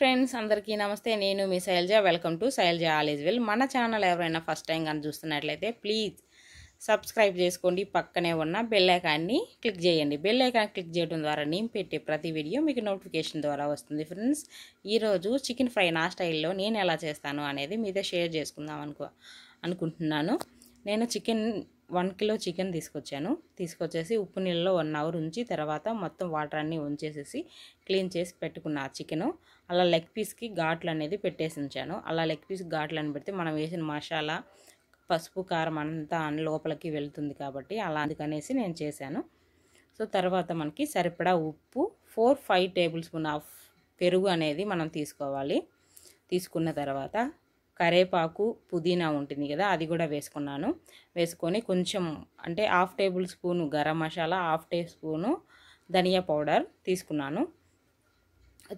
friends అందరికీ నమస్తే నేను మీ శైలజ వెల్కమ్ టు శైలజ ఆలేజ్ వెల్ మన ఛానల్ ఎవరైనా ఫస్ట్ టైం కానీ చూస్తున్నట్లయితే ప్లీజ్ సబ్స్క్రైబ్ చేసుకోండి పక్కనే ఉన్న బెల్లైకాన్ని క్లిక్ చేయండి బెల్లైకాన్ క్లిక్ చేయడం ద్వారా నేను పెట్టే ప్రతి వీడియో మీకు నోటిఫికేషన్ ద్వారా వస్తుంది ఫ్రెండ్స్ ఈరోజు చికెన్ ఫ్రై నా స్టైల్లో నేను ఎలా చేస్తాను అనేది మీతో షేర్ చేసుకుందాం అనుకో అనుకుంటున్నాను నేను చికెన్ వన్ కిలో చికెన్ తీసుకొచ్చాను తీసుకొచ్చేసి ఉప్పు నీళ్ళలో వన్ అవర్ ఉంచి తర్వాత మొత్తం వాటర్ అన్నీ ఉంచేసేసి క్లీన్ చేసి పెట్టుకున్న ఆ చికెను అలా లెగ్ పీస్కి ఘాట్లు అనేది పెట్టేసి ఉంచాను అలా లెగ్ పీస్ ఘాట్లు అని పెడితే మనం వేసిన మసాలా పసుపు కారం అంతా అన్ని లోపలికి వెళ్తుంది కాబట్టి అలా అందుకనేసి నేను చేశాను సో తర్వాత మనకి సరిపడా ఉప్పు four five tablespoon of పెరుగు అనేది మనం తీసుకోవాలి తీసుకున్న తర్వాత కరేపాకు పుదీనా ఉంటుంది కదా అది కూడా వేసుకున్నాను వేసుకొని కొంచెం అంటే half tablespoon garam masala half teaspoon dhaniya powder తీసుకున్నాను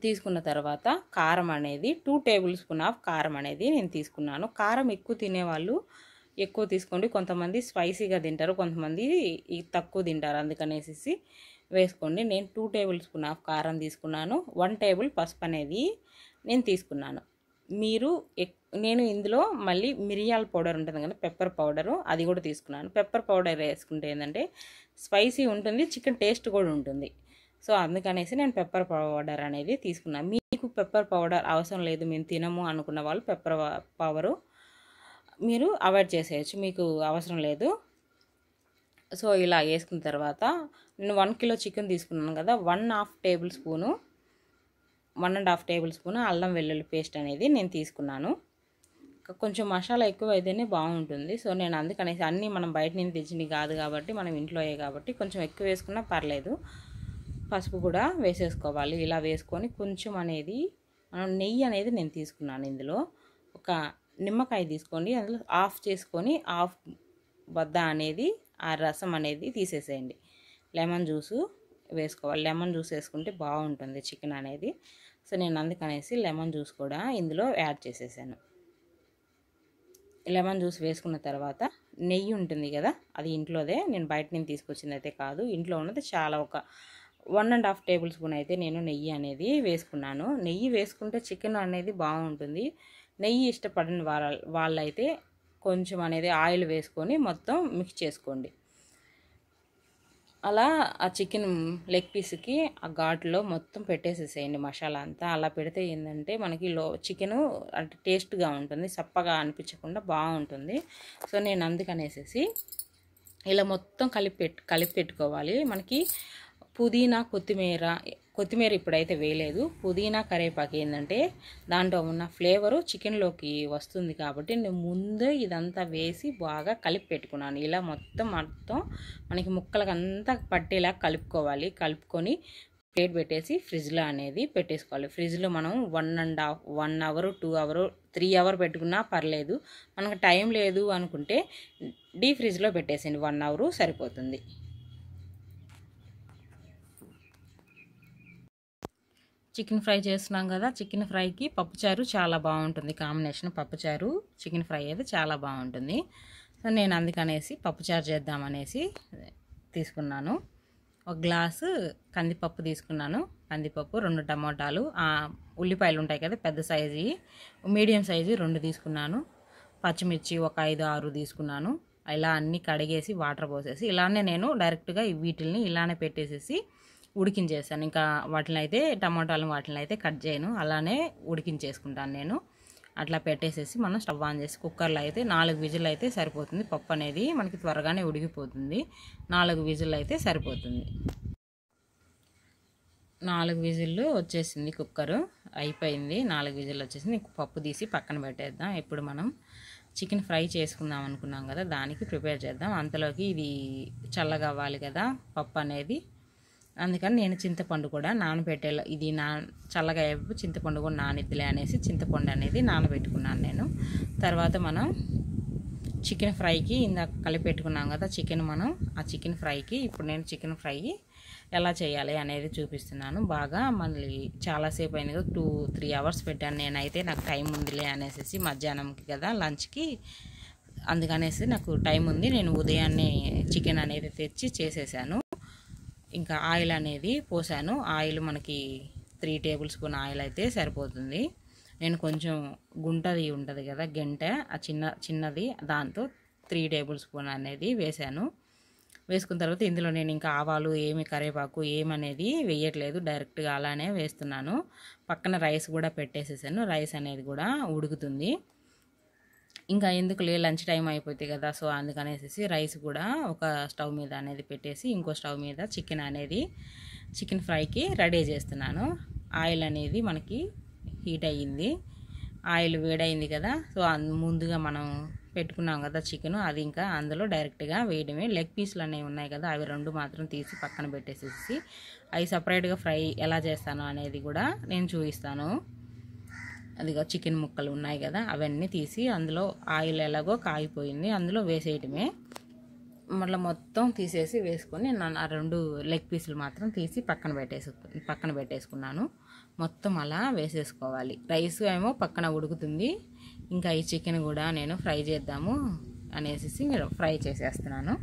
తీసుకున్న తర్వాత కారం అనేది టూ టేబుల్ స్పూన్ ఆఫ్ కారం అనేది నేను తీసుకున్నాను కారం ఎక్కువ తినేవాళ్ళు ఎక్కువ తీసుకోండి కొంతమంది స్పైసీగా తింటారు కొంతమంది తక్కువ తింటారు అందుకనేసి వేసుకోండి నేను టూ టేబుల్ స్పూన్ ఆఫ్ కారం తీసుకున్నాను వన్ టేబుల్ పసుపు అనేది నేను తీసుకున్నాను మీరు నేను ఇందులో మళ్ళీ మిరియాల పౌడర్ ఉంటుంది కదా పెప్పర్ పౌడరు అది కూడా తీసుకున్నాను పెప్పర్ పౌడర్ వేసుకుంటే ఏంటంటే స్పైసీ ఉంటుంది చికెన్ టేస్ట్ కూడా ఉంటుంది సో అందుకనేసి నేను పెప్పర్ పౌడర్ అనేది తీసుకున్నాను మీకు పెప్పర్ పౌడర్ అవసరం లేదు మేము తినము అనుకున్న వాళ్ళు పెప్పర్ పవరు మీరు అవాయిడ్ చేసేయచ్చు మీకు అవసరం లేదు సో ఇలా వేసుకున్న తర్వాత నేను వన్ కిలో చికెన్ తీసుకున్నాను కదా one half tablespoon one and half tablespoon అల్లం వెల్లుల్లి పేస్ట్ అనేది నేను తీసుకున్నాను కొంచెం మసాలా ఎక్కువ అయితేనే బాగుంటుంది సో నేను అందుకనేసి అన్నీ మనం బయట నుంచి తెచ్చినవి కాదు కాబట్టి మనం ఇంట్లోయే కాబట్టి కొంచెం ఎక్కువ వేసుకున్నా పర్లేదు పసుపు కూడా వేసేసుకోవాలి ఇలా వేసుకొని కొంచెం అనేది మనం నెయ్యి అనేది నేను తీసుకున్నాను ఇందులో ఒక నిమ్మకాయ తీసుకోండి అందులో ఆఫ్ చేసుకొని ఆఫ్ వద్ద అనేది ఆ రసం అనేది తీసేసేయండి లెమన్ జ్యూసు వేసుకోవాలి లెమన్ జ్యూస్ వేసుకుంటే బాగుంటుంది చికెన్ అనేది సో నేను అందుకనేసి లెమన్ జ్యూస్ కూడా ఇందులో యాడ్ చేసేసాను లెమన్ జ్యూస్ వేసుకున్న తర్వాత నెయ్యి ఉంటుంది కదా అది ఇంట్లోదే నేను బయట నుంచి తీసుకొచ్చింది అయితే కాదు ఇంట్లో ఉన్నది చాలా ఒక one and half tablespoon అయితే నేను నెయ్యి అనేది వేసుకున్నాను నెయ్యి వేసుకుంటే చికెన్ అనేది బాగుంటుంది నెయ్యి ఇష్టపడని వాళ్ళ వాళ్ళైతే కొంచెం అనేది ఆయిల్ వేసుకొని మొత్తం మిక్స్ చేసుకోండి అలా ఆ చికెన్ లెగ్ పీస్కి ఆ ఘాట్లో మొత్తం పెట్టేసేసేయండి మసాలా అంతా అలా పెడితే ఏంటంటే మనకి లో చికెను అంటే టేస్ట్గా ఉంటుంది చప్పగా అనిపించకుండా బాగుంటుంది సో నేను అందుకనేసేసి ఇలా మొత్తం కలిపి పెట్టు కలిపి పెట్టుకోవాలి మనకి పుదీనా కొత్తిమీర కొత్తిమీర ఇప్పుడైతే వేయలేదు పుదీనా కరేపాకు ఏంటంటే దాంట్లో ఉన్న ఫ్లేవరు చికెన్లోకి వస్తుంది కాబట్టి నేను ముందే ఇదంతా వేసి బాగా కలిపి పెట్టుకున్నాను ఇలా మొత్తం మొత్తం మనకి ముక్కలకు అంతా పట్టేలా కలుపుకోవాలి కలుపుకొని ప్లేట్ పెట్టేసి ఫ్రిడ్జ్లో అనేది పెట్టేసుకోవాలి ఫ్రిడ్జ్లో మనం one and half one hour two hour three hour పెట్టుకున్నా పర్లేదు మనకు టైం లేదు అనుకుంటే డీ ఫ్రిడ్జ్లో పెట్టేసేయండి వన్ అవరు సరిపోతుంది చికెన్ ఫ్రై చేస్తున్నాం కదా చికెన్ ఫ్రైకి పప్పుచారు చాలా బాగుంటుంది కాంబినేషన్ పప్పుచారు చికెన్ ఫ్రై అయితే చాలా బాగుంటుంది సో నేను అందుకనేసి పప్పుచారు చేద్దామనేసి తీసుకున్నాను ఒక గ్లాసు కందిపప్పు తీసుకున్నాను కందిపప్పు రెండు టమోటాలు ఉల్లిపాయలు ఉంటాయి కదా పెద్ద సైజు మీడియం సైజు రెండు తీసుకున్నాను పచ్చిమిర్చి ఒక ఐదు ఆరు తీసుకున్నాను ఇలా అన్నీ కడిగేసి వాటర్ పోసేసి ఇలానే నేను డైరెక్ట్గా వీటిల్ని ఇలానే పెట్టేసేసి ఉడికించేసాను ఇంకా వాటిని అయితే టమాటాలను వాటిని అయితే కట్ చేయను అలానే ఉడికించేసుకుంటాను నేను అట్లా పెట్టేసేసి మనం స్టవ్ ఆన్ చేసి కుక్కర్లో అయితే నాలుగు విజిల్ అయితే సరిపోతుంది పప్పు అనేది మనకి త్వరగానే ఉడికిపోతుంది నాలుగు విజిల్ అయితే సరిపోతుంది నాలుగు విజిల్లు వచ్చేసింది కుక్కరు అయిపోయింది నాలుగు విజిల్లు వచ్చేసింది పప్పు తీసి పక్కన పెట్టేద్దాం ఇప్పుడు మనం చికెన్ ఫ్రై చేసుకుందాం అనుకున్నాం కదా దానికి ప్రిపేర్ చేద్దాం అంతలోకి ఇది చల్లగా అవ్వాలి కదా పప్పు అనేది అందుకని నేను చింతపండు కూడా నానబెట్టేలా ఇది నా చల్లగా అయ్యేపు చింతపండు కూడా నానిద్దిలే అనేసి చింతపండు అనేది నానబెట్టుకున్నాను నేను తర్వాత మనం చికెన్ ఫ్రైకి ఇందాక కలిపెట్టుకున్నాం కదా చికెన్ మనం ఆ చికెన్ ఫ్రైకి ఇప్పుడు నేను చికెన్ ఫ్రై ఎలా చేయాలి అనేది చూపిస్తున్నాను బాగా మళ్ళీ చాలాసేపు అయింది కదా టూ త్రీ అవర్స్ పెట్టాను నేనైతే నాకు టైం ఉందిలే అనేసి మధ్యాహ్నంకి కదా లంచ్కి అందుకనేసి నాకు టైం ఉంది నేను ఉదయాన్నే చికెన్ అనేది తెచ్చి చేసేసాను ఇంకా ఆయిల్ అనేది పోసాను ఆయిల్ మనకి త్రీ టేబుల్ స్పూన్ ఆయిల్ అయితే సరిపోతుంది నేను కొంచెం గుంటది ఉంటుంది కదా గంటె ఆ చిన్న చిన్నది దాంతో త్రీ టేబుల్ స్పూన్ అనేది వేశాను వేసుకున్న తర్వాత ఇందులో నేను ఇంకా ఆవాలు ఏమి కరేపాకు ఏమనేది వేయట్లేదు డైరెక్ట్గా అలానే వేస్తున్నాను పక్కన రైస్ కూడా పెట్టేసేసాను రైస్ అనేది కూడా ఉడుకుతుంది ఇంకా ఎందుకులే లంచ్ టైం అయిపోతుంది కదా సో అందుకనేసి రైస్ కూడా ఒక స్టవ్ మీద అనేది పెట్టేసి ఇంకో స్టవ్ మీద చికెన్ అనేది చికెన్ ఫ్రైకి రెడీ చేస్తున్నాను ఆయిల్ అనేది మనకి హీట్ అయ్యింది ఆయిల్ వేడైంది కదా సో ముందుగా మనం పెట్టుకున్నాం కదా చికెన్ అది ఇంకా అందులో డైరెక్ట్గా వేయడమే లెగ్ పీసులు అనేవి ఉన్నాయి కదా అవి రెండు మాత్రం తీసి పక్కన పెట్టేసేసి అవి సపరేట్గా ఫ్రై ఎలా చేస్తాను అనేది కూడా నేను చూపిస్తాను అదిగో చికెన్ ముక్కలు ఉన్నాయి కదా అవన్నీ తీసి అందులో ఆయిల్ ఎలాగో కాగిపోయింది అందులో వేసేయటమే మళ్ళీ మొత్తం తీసేసి వేసుకొని నన్ను ఆ రెండు లెగ్ పీసులు మాత్రం తీసి పక్కన పెట్టేసుకు పక్కన పెట్టేసుకున్నాను మొత్తం అలా వేసేసుకోవాలి రైస్ ఏమో పక్కన ఉడుకుతుంది ఇంకా ఈ చికెన్ కూడా నేను ఫ్రై చేద్దాము అనేసి ఫ్రై చేసేస్తున్నాను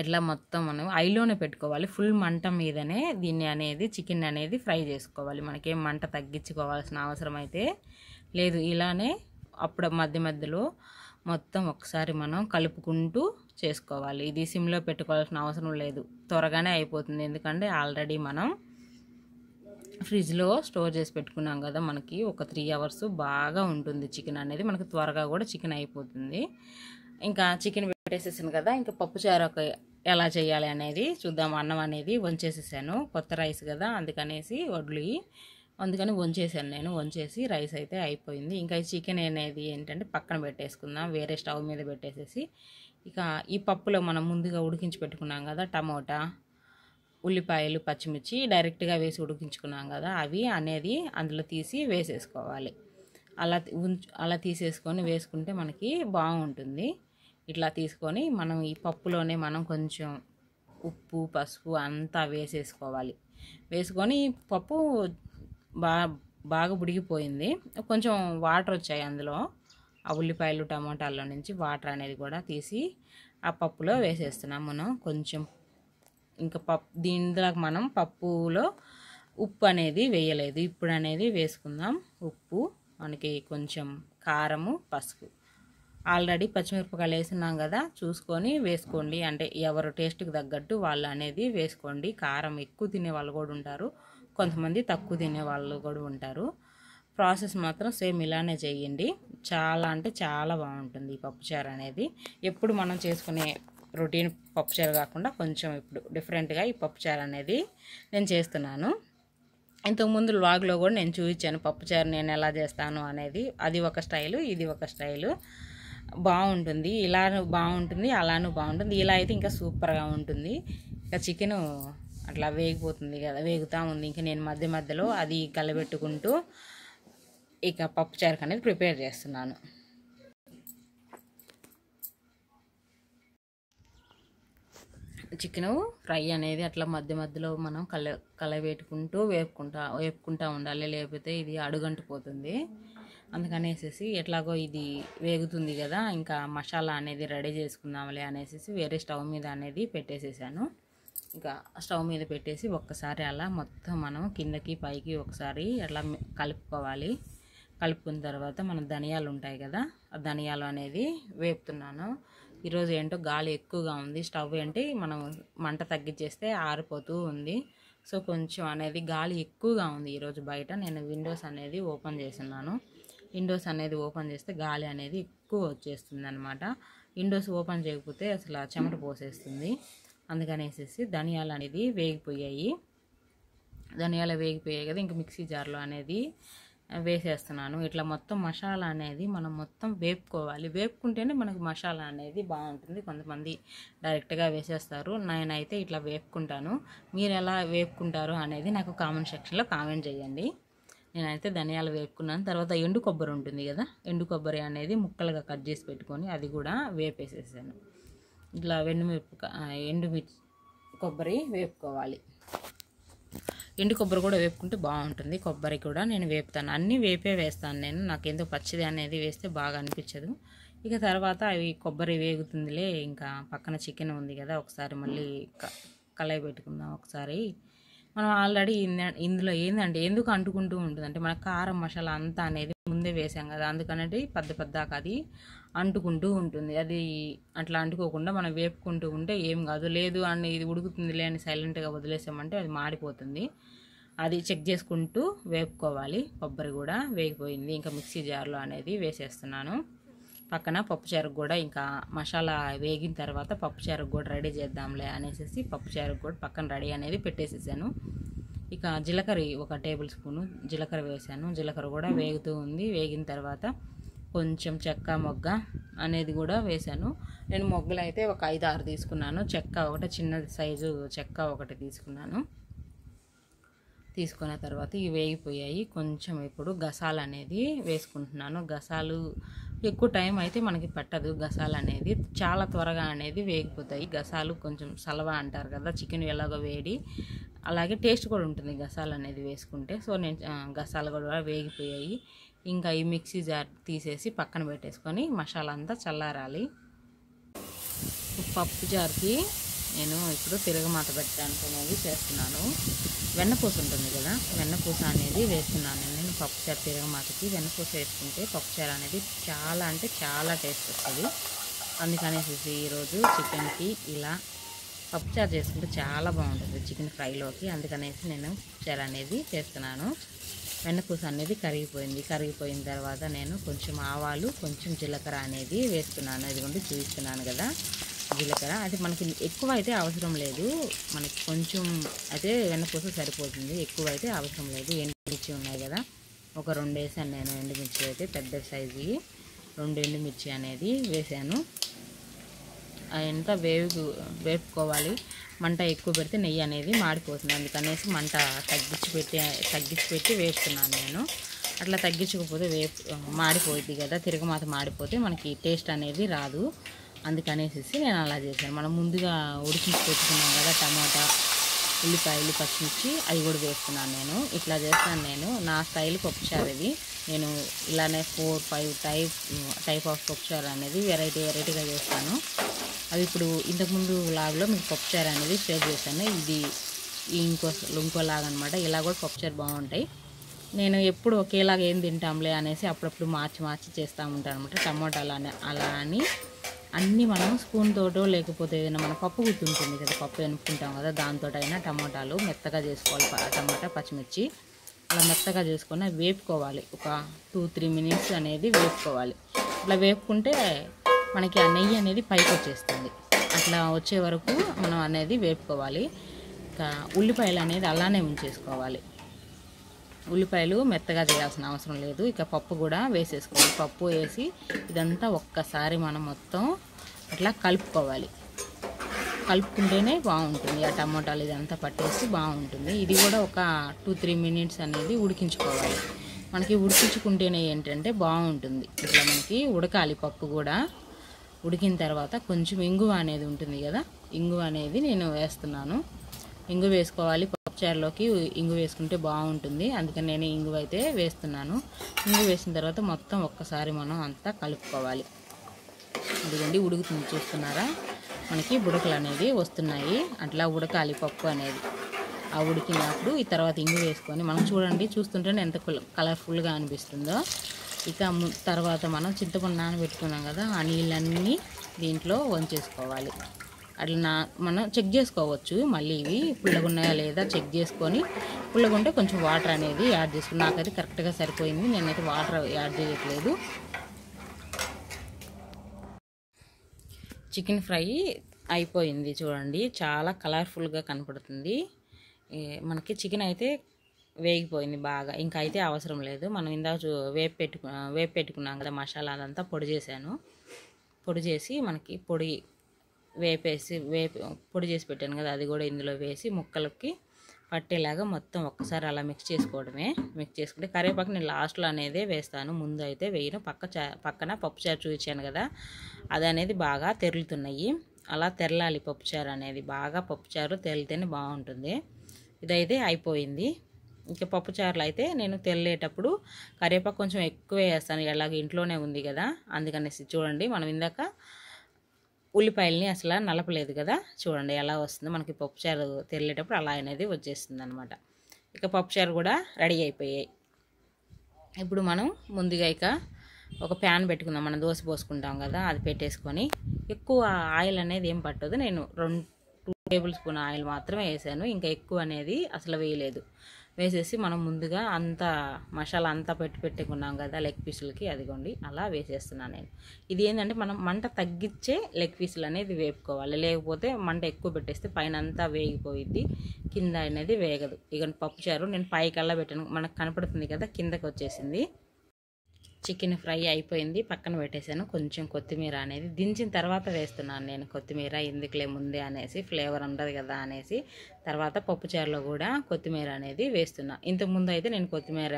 ఎట్లా మొత్తం మనం ఐలోనే పెట్టుకోవాలి ఫుల్ మంట మీదనే దీన్ని అనేది చికెన్ అనేది ఫ్రై చేసుకోవాలి మనకేం మంట తగ్గించుకోవాల్సిన అవసరం అయితే లేదు ఇలానే అప్పుడు మధ్య మధ్యలో మొత్తం ఒకసారి మనం కలుపుకుంటూ చేసుకోవాలి ఇది సిమ్లో పెట్టుకోవాల్సిన అవసరం లేదు త్వరగానే అయిపోతుంది ఎందుకంటే ఆల్రెడీ మనం ఫ్రిడ్జ్లో స్టోర్ చేసి పెట్టుకున్నాం కదా మనకి ఒక త్రీ అవర్స్ బాగా ఉంటుంది చికెన్ అనేది మనకు త్వరగా కూడా చికెన్ అయిపోతుంది ఇంకా చికెన్ పెట్టేసేసాను కదా ఇంకా పప్పుచారు ఒక ఎలా చేయాలి అనేది చూద్దాం అన్నం అనేది వంచేసేసాను కొత్త రైస్ కదా అందుకనేసి వడ్లు అందుకని వంచేసాను నేను వంచేసి రైస్ అయితే అయిపోయింది ఇంకా ఈ చికెన్ అనేది ఏంటంటే పక్కన పెట్టేసుకుందాం వేరే స్టవ్ మీద పెట్టేసేసి ఇక ఈ పప్పులో మనం ముందుగా ఉడికించి పెట్టుకున్నాం కదా టమోటా ఉల్లిపాయలు పచ్చిమిర్చి డైరెక్ట్గా వేసి ఉడికించుకున్నాం కదా అవి అనేది అందులో తీసి వేసేసుకోవాలి అలా అలా తీసేసుకొని వేసుకుంటే మనకి బాగుంటుంది ఇట్లా తీసుకొని మనం ఈ పప్పులోనే మనం కొంచెం ఉప్పు పసుపు అంతా వేసేసుకోవాలి వేసుకొని పప్పు బా బాగా ఉడిగిపోయింది కొంచెం వాటర్ వచ్చాయి అందులో ఆ ఉల్లిపాయలు టమాటాల్లో నుంచి వాటర్ అనేది కూడా తీసి ఆ పప్పులో వేసేస్తున్నాం మనం కొంచెం ఇంకా పప్పు దీంట్లో మనం పప్పులో ఉప్పు అనేది వేయలేదు ఇప్పుడు అనేది వేసుకుందాం ఉప్పు మనకి కొంచెం కారము పసుపు ఆల్రెడీ పచ్చిమిరపకాయలు వేసినాం కదా చూసుకొని వేసుకోండి అంటే ఎవరు టేస్ట్కి తగ్గట్టు వాళ్ళు అనేది వేసుకోండి కారం ఎక్కువ తినే వాళ్ళు కూడా ఉంటారు కొంతమంది తక్కువ తినే వాళ్ళు కూడా ఉంటారు ప్రాసెస్ మాత్రం సేమ్ ఇలానే చేయండి చాలా అంటే చాలా బాగుంటుంది ఈ పప్పుచారు అనేది ఎప్పుడు మనం చేసుకునే రొటీన్ పప్పుచారు కాకుండా కొంచెం ఇప్పుడు డిఫరెంట్గా ఈ పప్పుచారు అనేది నేను చేస్తున్నాను ఇంతకుముందు వ్లాగ్లో కూడా నేను చూపించాను పప్పుచారు నేను ఎలా చేస్తాను అనేది అది ఒక స్టైలు ఇది ఒక స్టైలు బాగుంటుంది ఇలాను బాగుంటుంది అలాను బాగుంటుంది ఇలా అయితే ఇంకా సూపర్గా ఉంటుంది ఇంకా చికెన్ అట్లా వేగిపోతుంది కదా వేగుతూ ఉంది ఇంకా నేను మధ్య మధ్యలో అది కలబెట్టుకుంటూ ఇక పప్పుచారుకు అనేది ప్రిపేర్ చేస్తున్నాను చికెను ఫ్రై అనేది అట్లా మధ్య మధ్యలో మనం కల కలవేటుకుంటూ వేపుకుంటా వేపుకుంటా ఉండాలి లేకపోతే ఇది అడుగంటుపోతుంది అందుకనేసేసి ఎట్లాగో ఇది వేగుతుంది కదా ఇంకా మసాలా అనేది రెడీ చేసుకుందాంలే అనేసి వేరే స్టవ్ మీద అనేది పెట్టేసేసాను ఇంకా స్టవ్ మీద పెట్టేసి ఒక్కసారి అలా మొత్తం మనం కిందకి పైకి ఒకసారి అట్లా కలుపుకోవాలి కలుపుకున్న తర్వాత మన ధనియాలు ఉంటాయి కదా ఆ ధనియాలు అనేది వేపుతున్నాను ఈరోజు ఏంటో గాలి ఎక్కువగా ఉంది స్టవ్ ఏంటి మనం మంట తగ్గించేస్తే ఆరిపోతూ ఉంది సో కొంచెం అనేది గాలి ఎక్కువగా ఉంది ఈరోజు బయట నేను విండోస్ అనేది ఓపెన్ చేస్తున్నాను విండోస్ అనేది ఓపెన్ చేస్తే గాలి అనేది ఎక్కువ వచ్చేస్తుంది అనమాట విండోస్ ఓపెన్ చేయకపోతే అసలు చెమట పోసేస్తుంది అందుకనేసేసి ధనియాలు అనేది వేగిపోయాయి ధనియాలు వేగిపోయాయి కదా ఇంక మిక్సీ జార్లో అనేది వేసేస్తున్నాను ఇట్లా మొత్తం మసాలా అనేది మనం మొత్తం వేపుకోవాలి వేపుకుంటేనే మనకు మసాలా అనేది బాగుంటుంది కొంతమంది డైరెక్ట్గా వేసేస్తారు నేనైతే ఇట్లా వేపుకుంటాను మీరు ఎలా వేపుకుంటారు అనేది నాకు కామెంట్ సెక్షన్లో కామెంట్ చేయండి నేనైతే ధనియాలు వేపుకున్నాను తర్వాత ఎండు కొబ్బరి ఉంటుంది కదా ఎండు కొబ్బరి అనేది ముక్కలుగా కట్ చేసి పెట్టుకొని అది కూడా వేపేసేసాను ఇట్లా వెండుమిరప ఎండుమిర్చి కొబ్బరి వేపుకోవాలి ఎండు కొబ్బరి కూడా వేపుకుంటే బాగుంటుంది కొబ్బరి కూడా నేను వేపుతాను అన్నీ వేపే వేస్తాను నేను నాకు ఎందుకు పచ్చిది అనేది వేస్తే బాగా అనిపించదు ఇక తర్వాత అవి కొబ్బరి వేగుతుందిలే ఇంకా పక్కన చికెన్ ఉంది కదా ఒకసారి మళ్ళీ కలయి పెట్టుకుందాం ఒకసారి మనం ఆల్రెడీ ఇందులో ఏంటంటే ఎందుకు అంటుకుంటూ ఉంటుంది అంటే మన కారం మసాలా అంతా అనేది ముందే వేసాం కదా అందుకనేది పెద్ద పెద్దాక అది అంటుకుంటూ ఉంటుంది అది అట్లా అంటుకోకుండా మనం వేపుకుంటూ ఉంటే ఏం కాదు లేదు అని ఇది ఉడుకుతుంది లేని సైలెంట్గా వదిలేసామంటే అది మాడిపోతుంది అది చెక్ చేసుకుంటూ వేపుకోవాలి కొబ్బరి కూడా వేగిపోయింది ఇంకా మిక్సీ జార్లో అనేది వేసేస్తున్నాను పక్కన పప్పుచారుకు కూడా ఇంకా మసాలా వేగిన తర్వాత పప్పుచారుకు కూడా రెడీ చేద్దాంలే అనేసి పప్పుచారుకు కూడా పక్కన రెడీ అనేది పెట్టేసేసాను ఇక జీలకర్ర ఒక టేబుల్ స్పూను జీలకర్ర వేసాను జీలకర్ర కూడా వేగుతూ ఉంది వేగిన తర్వాత కొంచెం చెక్క మొగ్గ అనేది కూడా వేశాను నేను మొగ్గలు అయితే ఒక ఐదు ఆరు తీసుకున్నాను చెక్క ఒకటి చిన్న సైజు చెక్క ఒకటి తీసుకున్నాను తీసుకున్న తర్వాత ఇవి వేగిపోయాయి కొంచెం ఇప్పుడు గసాలు అనేది వేసుకుంటున్నాను గసాలు ఎక్కువ టైం అయితే మనకి పట్టదు గసాలు అనేది చాలా త్వరగా అనేది వేగిపోతాయి గసాలు కొంచెం సలవా అంటారు కదా చికెన్ ఎలాగో వేడి అలాగే టేస్ట్ కూడా ఉంటుంది గసాలు అనేది వేసుకుంటే సో నేను గసాలు కూడా వేగిపోయాయి ఇంకా ఈ మిక్సీ జార్ తీసేసి పక్కన పెట్టేసుకొని మసాలా అంతా చల్లారాలి పప్పు జార్కి నేను ఇప్పుడు తిరగమాత పెట్టడానికి అనేది చేస్తున్నాను వెన్నపూస ఉంటుంది కదా వెన్నపూస అనేది వేస్తున్నాను నేను పప్పుచారు తిరగమాతకి వెన్నపూస వేసుకుంటే పప్పుచారు అనేది చాలా అంటే చాలా టేస్ట్ వస్తుంది అందుకనేసి ఈరోజు చికెన్కి ఇలా పప్పుచారు చేసుకుంటే చాలా బాగుంటుంది చికెన్ ఫ్రైలోకి అందుకనేసి నేను పప్పుచారు అనేది చేస్తున్నాను వెన్నపూస అనేది కరిగిపోయింది కరిగిపోయిన తర్వాత నేను కొంచెం ఆవాలు కొంచెం జీలకర్ర అనేది వేస్తున్నాను ఇదిగొండి చూపిస్తున్నాను కదా జీలకర్ర అది మనకి ఎక్కువ అయితే అవసరం లేదు మనకి కొంచెం అయితే వెన్నపూస సరిపోతుంది ఎక్కువ అయితే అవసరం లేదు ఎండుమిర్చి ఉన్నాయి కదా ఒక రెండు వేసాను నేను ఎండుమిర్చి అయితే పెద్ద సైజు రెండు ఎండుమిర్చి అనేది వేసాను ఎంత వేవి వేపుకోవాలి మంట ఎక్కువ పెడితే నెయ్యి అనేది మాడిపోతుంది అందుకనేసి మంట తగ్గించి పెట్టి తగ్గించి పెట్టి వేపుతున్నాను నేను అట్లా తగ్గించకపోతే వేపు మాడిపోయింది కదా తిరగమాత మాడిపోతే మనకి టేస్ట్ అనేది రాదు అందుకనేసి నేను అలా చేశాను మనం ముందుగా ఉడికించి పెట్టుకున్నాం కదా టమాటా ఉల్లిపాయలు పచ్చిమిర్చి అవి కూడా వేస్తున్నాను నేను ఇట్లా చేస్తాను నేను నా స్టైల్ పప్పుచారు ఇది నేను ఇలానే four five type type of పప్పుచారు అనేది వెరైటీ వెరైటీగా చేస్తాను అవి ఇప్పుడు ఇంతకుముందు లాగ్లో మీకు పప్పుచారు అనేది షేర్ చేశాను ఇది ఇంకో ఇంకో లాగ్ అనమాట ఇలా కూడా పప్పుచారు బాగుంటాయి నేను ఎప్పుడు ఒకేలాగా ఏం తింటాంలే అనేసి అప్పుడప్పుడు మార్చి మార్చి చేస్తూ ఉంటాను అనమాట టమాటాలు అలా అని అన్నీ మనం స్పూన్ తోటో లేకపోతే ఏదైనా మన పప్పు గుత్తి ఉంటుంది కదా పప్పు ఎనుక్కుంటాం కదా అయినా టమాటాలు మెత్తగా చేసుకోవాలి టమాటా పచ్చిమిర్చి అలా మెత్తగా చేసుకొని వేపుకోవాలి ఒక టూ త్రీ మినిట్స్ అనేది వేపుకోవాలి అట్లా వేపుకుంటే మనకి ఆ నెయ్యి అనేది పైకి వచ్చేస్తుంది అట్లా వచ్చే వరకు మనం అనేది వేపుకోవాలి ఇంకా ఉల్లిపాయలు అనేది అలానే ఉంచేసుకోవాలి ఉల్లిపాయలు మెత్తగా చేయాల్సిన అవసరం లేదు ఇక పప్పు కూడా వేసేసుకోవాలి పప్పు వేసి ఇదంతా ఒక్కసారి మనం మొత్తం అట్లా కలుపుకోవాలి కలుపుకుంటేనే బాగుంటుంది ఆ టమోటాలు ఇదంతా పట్టేసి బాగుంటుంది ఇది కూడా ఒక టూ త్రీ మినిట్స్ అనేది ఉడికించుకోవాలి మనకి ఉడికించుకుంటేనే ఏంటంటే బాగుంటుంది ఇట్లా మనకి ఉడకాలి పప్పు కూడా ఉడికిన తర్వాత కొంచెం ఇంగువ అనేది ఉంటుంది కదా ఇంగువ అనేది నేను వేస్తున్నాను ఇంగు వేసుకోవాలి పప్పుచారులోకి ఇంగు వేసుకుంటే బాగుంటుంది అందుకని నేను ఇంగు అయితే వేస్తున్నాను ఇంగు వేసిన తర్వాత మొత్తం ఒక్కసారి మనం అంతా కలుపుకోవాలి ఇదిగోండి ఉడుకుతుంది చూస్తున్నారా మనకి బుడకలు అనేది వస్తున్నాయి అట్లా ఉడకాలి పప్పు అనేది ఆ ఉడికినప్పుడు ఈ తర్వాత ఇంగు వేసుకొని మనం చూడండి చూస్తుంటే ఎంత కలర్ఫుల్గా అనిపిస్తుందో ఇక తర్వాత మనం చింతపండు నానబెట్టుకున్నాం కదా ఆ నీళ్ళన్నీ దీంట్లో వంచేసుకోవాలి అట్లా నా మనం చెక్ చేసుకోవచ్చు మళ్ళీ ఇవి పుల్లగా ఉన్నాయా లేదా చెక్ చేసుకొని పుల్లగా ఉంటే కొంచెం వాటర్ అనేది యాడ్ చేసుకుని నాకైతే కరెక్ట్గా సరిపోయింది నేనైతే వాటర్ యాడ్ చేయట్లేదు చికెన్ ఫ్రై అయిపోయింది చూడండి చాలా కలర్ఫుల్గా కనపడుతుంది మనకి చికెన్ అయితే వేగిపోయింది బాగా ఇంకా అయితే అవసరం లేదు మనం ఇందాక వేపు పెట్టుకు వేపు పెట్టుకున్నాం కదా మసాలా అదంతా పొడి చేశాను పొడి చేసి మనకి పొడి వేపేసి వేపి పొడి చేసి పెట్టాను కదా అది కూడా ఇందులో వేసి ముక్కలకి పట్టేలాగా మొత్తం ఒక్కసారి అలా మిక్స్ చేసుకోవడమే మిక్స్ చేసుకుంటే కరివేపాకు నేను లాస్ట్లో అనేది వేస్తాను ముందు అయితే వేయను పక్క పక్కన పప్పుచారు చూపించాను కదా అది అనేది బాగా తెరులుతున్నాయి అలా తెరలాలి పప్పుచారు అనేది బాగా పప్పుచారు తెల్లితేనే బాగుంటుంది ఇదైతే అయిపోయింది ఇంకా పప్పుచారులు అయితే నేను తెల్లేటప్పుడు కరివేపాకు కొంచెం ఎక్కువ వేస్తాను ఎలాగ ఇంట్లోనే ఉంది కదా అందుకనేసి చూడండి మనం ఇందాక ఉల్లిపాయలని అసలు నలపలేదు కదా చూడండి ఎలా వస్తుంది మనకి పప్పుచారు తెలియటప్పుడు అలా అనేది వచ్చేస్తుంది అనమాట ఇక పప్పుచారు కూడా రెడీ అయిపోయాయి ఇప్పుడు మనం ముందుగా ఇక ఒక ప్యాన్ పెట్టుకుందాం మనం దోశ పోసుకుంటాం కదా అది పెట్టేసుకొని ఎక్కువ ఆయిల్ అనేది ఏం పట్టదు నేను రెండు టూ టేబుల్ స్పూన్ ఆయిల్ మాత్రమే వేసాను ఇంకా ఎక్కువ అనేది అసలు వేయలేదు వేసేసి మనం ముందుగా అంతా మసాలా అంతా పెట్టి పెట్టుకున్నాం కదా లెగ్ పీసులకి అదిగోండి అలా వేసేస్తున్నాను నేను ఇది ఏంటంటే మనం మంట తగ్గించే లెగ్ పీసులు అనేది వేపుకోవాలి లేకపోతే మంట ఎక్కువ పెట్టేస్తే పైన అంతా వేగిపోయిద్ది కింద అనేది వేగదు ఇక పప్పుచారు నేను పైకల్లా పెట్టాను మనకు కనపడుతుంది కదా కిందకి వచ్చేసింది చికెన్ ఫ్రై అయిపోయింది పక్కన పెట్టేశాను కొంచెం కొత్తిమీర అనేది దించిన తర్వాత వేస్తున్నాను నేను కొత్తిమీర ఎందుకులే ముందే అనేసి ఫ్లేవర్ ఉండదు కదా అనేసి తర్వాత పప్పుచారులో కూడా కొత్తిమీర అనేది వేస్తున్నా ఇంతకుముందు అయితే నేను కొత్తిమీర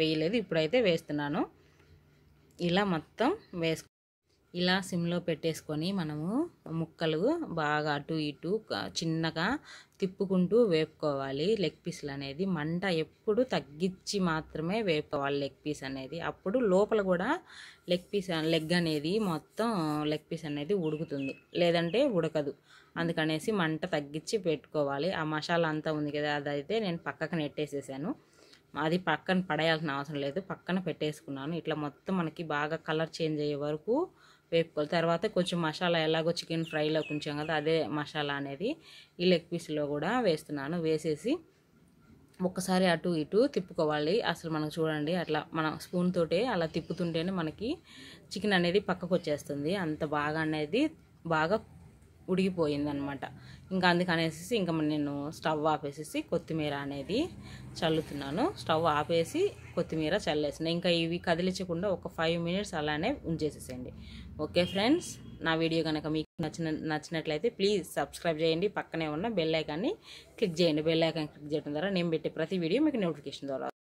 వేయలేదు ఇప్పుడైతే వేస్తున్నాను ఇలా మొత్తం వేసుకు ఇలా సిమ్లో పెట్టేసుకొని మనము ముక్కలు బాగా అటు ఇటు చిన్నగా తిప్పుకుంటూ వేపుకోవాలి లెగ్ పీసులు అనేది మంట ఎప్పుడు తగ్గించి మాత్రమే వేపుకోవాలి లెగ్ పీస్ అనేది అప్పుడు లోపల కూడా లెగ్ పీస్ లెగ్ అనేది మొత్తం లెగ్ పీస్ అనేది ఉడుకుతుంది లేదంటే ఉడకదు అందుకనేసి మంట తగ్గించి పెట్టుకోవాలి ఆ మసాలా అంతా ఉంది కదా అదైతే నేను పక్కకు నెట్టేసేసాను అది పక్కన పడేయాల్సిన అవసరం లేదు పక్కన పెట్టేసుకున్నాను ఇట్లా మొత్తం మనకి బాగా కలర్ చేంజ్ అయ్యే వరకు వేపుకోవాలి తర్వాత కొంచెం మసాలా ఎలాగో చికెన్ ఫ్రైలో కొంచెం కదా అదే మసాలా అనేది ఈ లెగ్ పీస్లో కూడా వేస్తున్నాను వేసేసి ఒక్కసారి అటు ఇటు తిప్పుకోవాలి అసలు మనకు చూడండి అట్లా మనం స్పూన్ తోటే అలా తిప్పుతుంటేనే మనకి చికెన్ అనేది పక్కకు వచ్చేస్తుంది అంత బాగా అనేది బాగా ఉడిగిపోయిందనమాట ఇంకా అందుకనేసి ఇంకా నేను స్టవ్ ఆపేసేసి కొత్తిమీర అనేది చల్లుతున్నాను స్టవ్ ఆపేసి కొత్తిమీర చల్లేసిన ఇంకా ఇవి కదిలించకుండా ఒక ఫైవ్ మినిట్స్ అలానే ఉంచేసేసేయండి ఓకే ఫ్రెండ్స్ నా వీడియో కనుక మీకు నచ్చిన నచ్చినట్లయితే ప్లీజ్ సబ్స్క్రైబ్ చేయండి పక్కనే ఉన్న బెల్లైకాన్ని క్లిక్ చేయండి బెల్లైకాన్ని క్లిక్ చేయడం ద్వారా నేను పెట్టే ప్రతి వీడియో మీకు నోటిఫికేషన్ ద్వారా